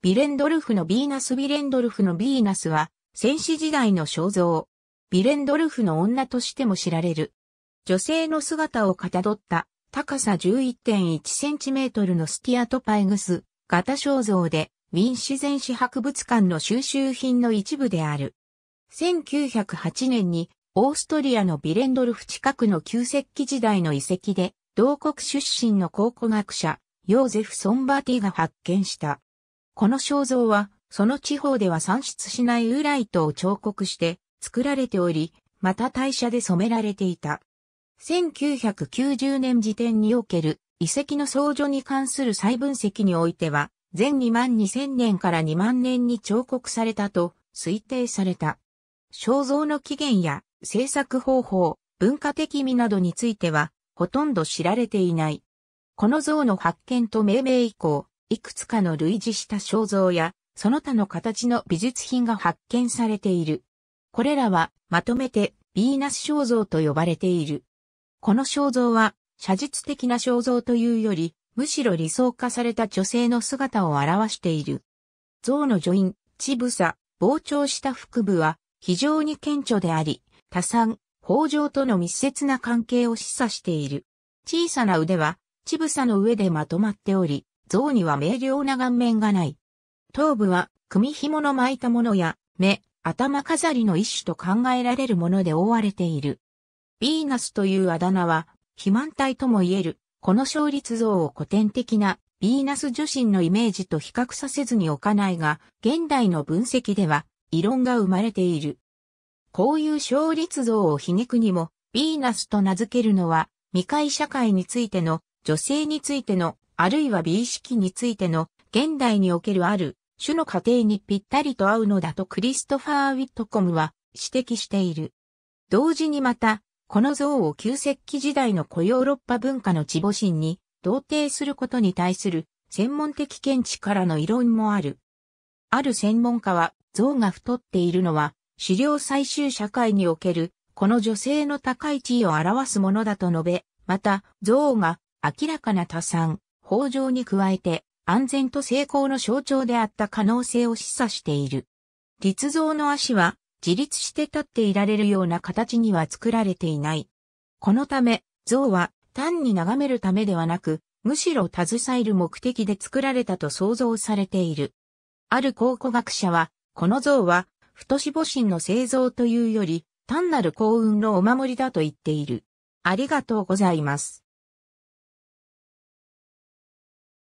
ビレンドルフのヴィーナスビレンドルフのヴィーナスは、戦士時代の肖像。ビレンドルフの女としても知られる。女性の姿をかたどった、高さ1 1 1トルのスティアトパイグス、型肖像で、ウィン自然史博物館の収集品の一部である。1908年に、オーストリアのビレンドルフ近くの旧石器時代の遺跡で、同国出身の考古学者、ヨーゼフ・ソンバーティが発見した。この肖像は、その地方では産出しないウライトを彫刻して作られており、また代謝で染められていた。1990年時点における遺跡の創除に関する再分析においては、全2万2000年から2万年に彫刻されたと推定された。肖像の起源や制作方法、文化的意味などについては、ほとんど知られていない。この像の発見と命名以降、いくつかの類似した肖像や、その他の形の美術品が発見されている。これらは、まとめて、ヴィーナス肖像と呼ばれている。この肖像は、写実的な肖像というより、むしろ理想化された女性の姿を表している。像の女院、乳房、膨張した腹部は、非常に顕著であり、多産、豊穣との密接な関係を示唆している。小さな腕は、乳房の上でまとまっており、像には明瞭な顔面がない。頭部は組紐の巻いたものや目、頭飾りの一種と考えられるもので覆われている。ヴィーナスというあだ名は、肥満体とも言える、この勝率像を古典的なヴィーナス女神のイメージと比較させずに置かないが、現代の分析では、異論が生まれている。こういう勝率像を皮肉にも、ヴィーナスと名付けるのは、未開社会についての、女性についてのあるいは美意識についての現代におけるある種の過程にぴったりと合うのだとクリストファー・ウィットコムは指摘している。同時にまた、この像を旧石器時代の古ヨーロッパ文化の地母神に同定することに対する専門的見地からの異論もある。ある専門家は像が太っているのは資料採集社会におけるこの女性の高い地位を表すものだと述べ、また像が明らかな多産、豊上に加えて安全と成功の象徴であった可能性を示唆している。立像の足は自立して立っていられるような形には作られていない。このため、像は単に眺めるためではなく、むしろ携える目的で作られたと想像されている。ある考古学者は、この像は、太子母神の製造というより、単なる幸運のお守りだと言っている。ありがとうございます。